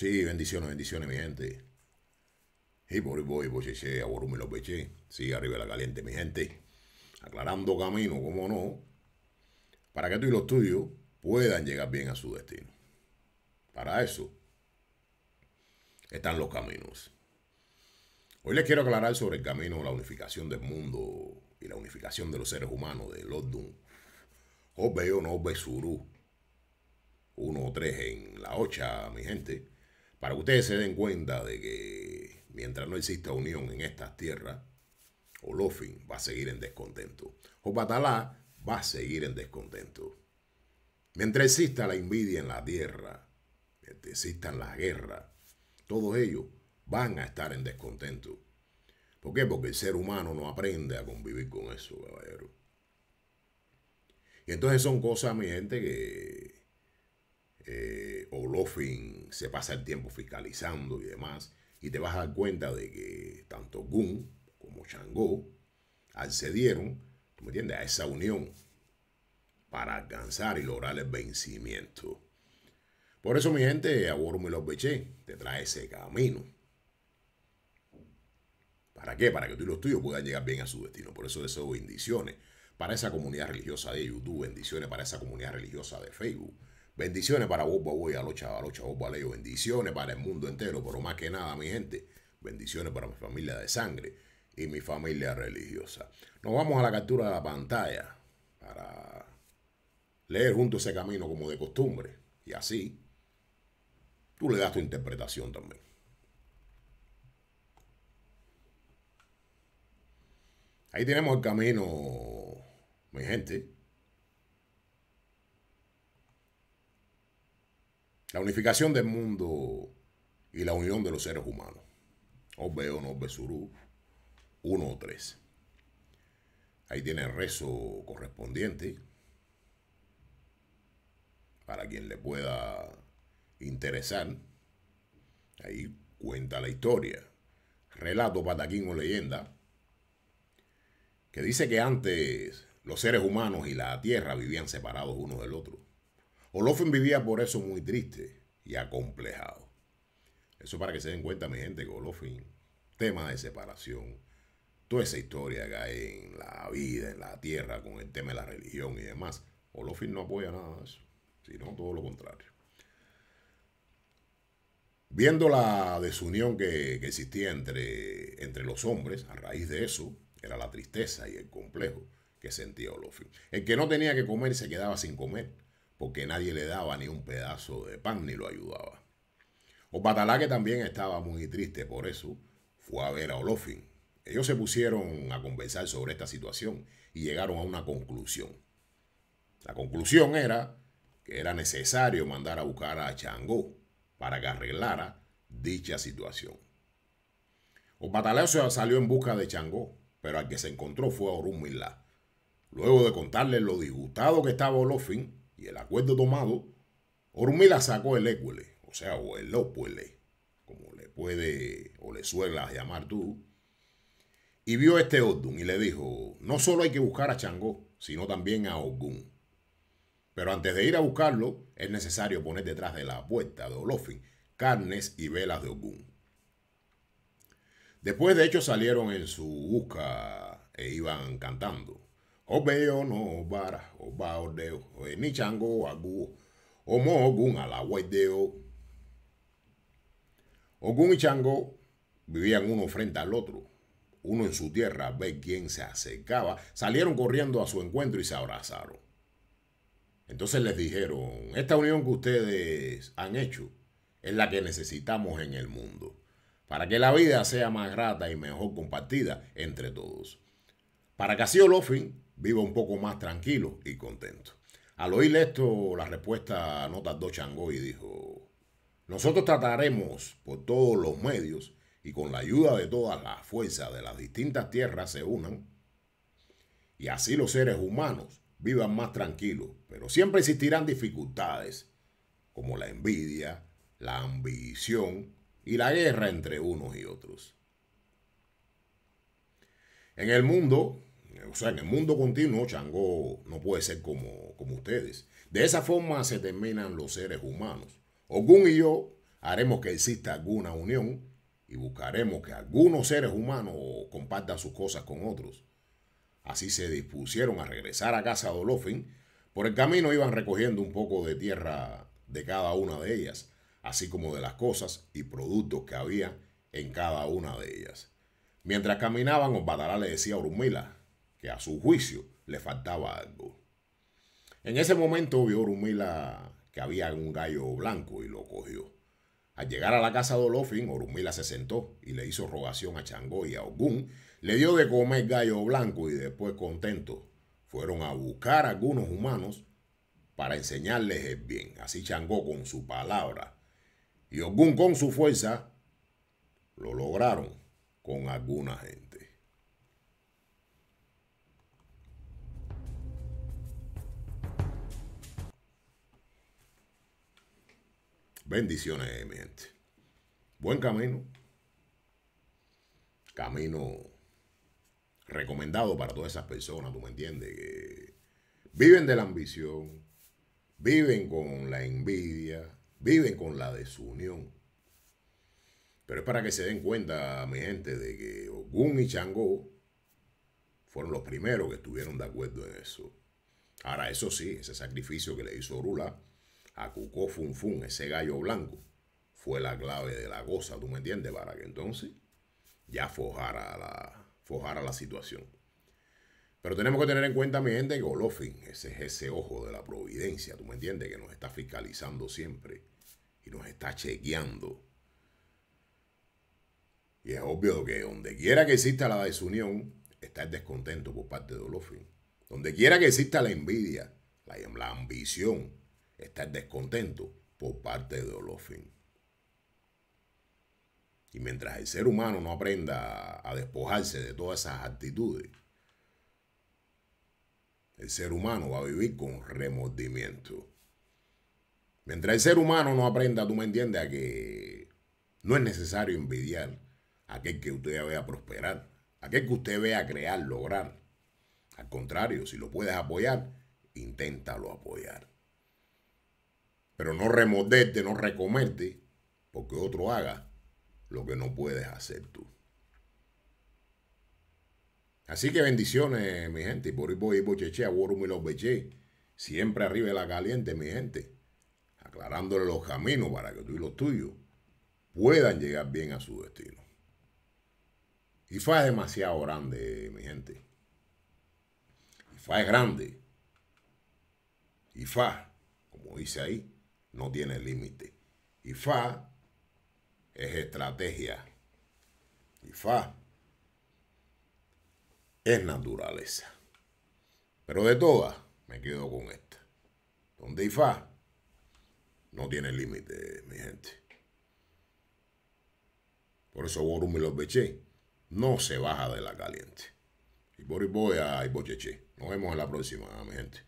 Sí, bendiciones, bendiciones, mi gente. y por voy Sí, arriba la caliente, mi gente. Aclarando camino, como no, para que tú y los tuyos puedan llegar bien a su destino. Para eso están los caminos. Hoy les quiero aclarar sobre el camino de la unificación del mundo y la unificación de los seres humanos de los Doom. veo, no Suru. Uno o tres en la ocha, mi gente para que ustedes se den cuenta de que mientras no exista unión en estas tierras, Olofin va a seguir en descontento. Jopatalá va a seguir en descontento. Mientras exista la envidia en la tierra, mientras existan las guerras, todos ellos van a estar en descontento. ¿Por qué? Porque el ser humano no aprende a convivir con eso, caballero. Y entonces son cosas, mi gente, que eh, Olofin se pasa el tiempo fiscalizando y demás, y te vas a dar cuenta de que tanto Gun como Changó accedieron, me a esa unión para alcanzar y lograr el vencimiento. Por eso, mi gente, a y los Beché te trae ese camino. ¿Para qué? Para que tú y los tuyos puedan llegar bien a su destino. Por eso deseo bendiciones para esa comunidad religiosa de YouTube, bendiciones para esa comunidad religiosa de Facebook Bendiciones para vos, voy a los chavos, a los Bendiciones para el mundo entero, pero más que nada, mi gente, bendiciones para mi familia de sangre y mi familia religiosa. Nos vamos a la captura de la pantalla para leer junto ese camino como de costumbre. Y así, tú le das tu interpretación también. Ahí tenemos el camino, mi gente. La unificación del mundo y la unión de los seres humanos. Obeo veo, no uno o tres. Ahí tiene el rezo correspondiente para quien le pueda interesar. Ahí cuenta la historia. Relato, pataquín o leyenda que dice que antes los seres humanos y la tierra vivían separados uno del otro. Olofin vivía por eso muy triste y acomplejado. Eso para que se den cuenta, mi gente, que Olofin, tema de separación, toda esa historia que hay en la vida, en la tierra, con el tema de la religión y demás, Olofin no apoya nada de eso, sino todo lo contrario. Viendo la desunión que, existía entre, entre los hombres, a raíz de eso, era la tristeza y el complejo que sentía Olofin. El que no tenía que comer se quedaba sin comer porque nadie le daba ni un pedazo de pan ni lo ayudaba. Opatalá, que también estaba muy triste por eso, fue a ver a Olofin. Ellos se pusieron a conversar sobre esta situación y llegaron a una conclusión. La conclusión era que era necesario mandar a buscar a Changó para que arreglara dicha situación. se salió en busca de Changó, pero al que se encontró fue a Milá. Luego de contarle lo disgustado que estaba Olofin, y el acuerdo tomado, Ormila sacó el Equele, o sea, o el Opuele, como le puede o le suelas llamar tú, y vio este Ordun y le dijo, no solo hay que buscar a Changó, sino también a Ogún. Pero antes de ir a buscarlo, es necesario poner detrás de la puerta de Olofin carnes y velas de Ogún. Después de hecho salieron en su busca e iban cantando o o o oba odeo enichango omo ogun O y Chango vivían uno frente al otro. Uno en su tierra ve quién se acercaba. Salieron corriendo a su encuentro y se abrazaron. Entonces les dijeron, esta unión que ustedes han hecho es la que necesitamos en el mundo, para que la vida sea más grata y mejor compartida entre todos. Para que así Olofin viva un poco más tranquilo y contento. Al oír esto, la respuesta no tardó Changó y dijo, nosotros trataremos por todos los medios y con la ayuda de todas las fuerzas de las distintas tierras se unan y así los seres humanos vivan más tranquilos, pero siempre existirán dificultades como la envidia, la ambición y la guerra entre unos y otros. En el mundo o sea, en el mundo continuo, Chango no puede ser como, como ustedes. De esa forma se terminan los seres humanos. Ogún y yo haremos que exista alguna unión y buscaremos que algunos seres humanos compartan sus cosas con otros. Así se dispusieron a regresar a casa de Olofin. Por el camino iban recogiendo un poco de tierra de cada una de ellas, así como de las cosas y productos que había en cada una de ellas. Mientras caminaban, Obatala le decía a Urumila que a su juicio le faltaba algo. En ese momento vio Orumila que había un gallo blanco y lo cogió. Al llegar a la casa de Olofin, Orumila se sentó y le hizo rogación a Changó y a Ogún. Le dio de comer gallo blanco y después contento fueron a buscar algunos humanos para enseñarles el bien. Así Changó con su palabra y Ogún con su fuerza lo lograron con alguna gente. Bendiciones, mi gente. Buen camino. Camino recomendado para todas esas personas, tú me entiendes, que viven de la ambición, viven con la envidia, viven con la desunión. Pero es para que se den cuenta, mi gente, de que Ogun y Changó fueron los primeros que estuvieron de acuerdo en eso. Ahora, eso sí, ese sacrificio que le hizo Orula a Cucó Fun Fun, ese gallo blanco, fue la clave de la cosa, ¿tú me entiendes? Para que entonces ya fojara la, la situación. Pero tenemos que tener en cuenta, mi gente, que Olofin, ese es ese ojo de la providencia, ¿tú me entiendes? Que nos está fiscalizando siempre y nos está chequeando. Y es obvio que donde quiera que exista la desunión, está el descontento por parte de Olofin. Donde quiera que exista la envidia, la, la ambición, está el descontento por parte de Olofin. Y mientras el ser humano no aprenda a despojarse de todas esas actitudes, el ser humano va a vivir con remordimiento. Mientras el ser humano no aprenda, tú me entiendes, a que no es necesario envidiar a aquel que usted vea prosperar, a aquel que usted vea crear, lograr. Al contrario, si lo puedes apoyar, inténtalo apoyar. Pero no remorderte, no recomerte, porque otro haga lo que no puedes hacer tú. Así que bendiciones, mi gente. Por y bocheche, a los beche. Siempre arriba de la caliente, mi gente. Aclarándole los caminos para que tú y los tuyos puedan llegar bien a su destino. Y es demasiado grande, mi gente. Y es grande. Y fa, como dice ahí, no tiene límite. Y fa es estrategia. Y fa es naturaleza. Pero de todas, me quedo con esta. Donde y fa. no tiene límite, mi gente. Por eso Borum y los Beché no se baja de la caliente. Y por y a Nos vemos en la próxima, mi gente.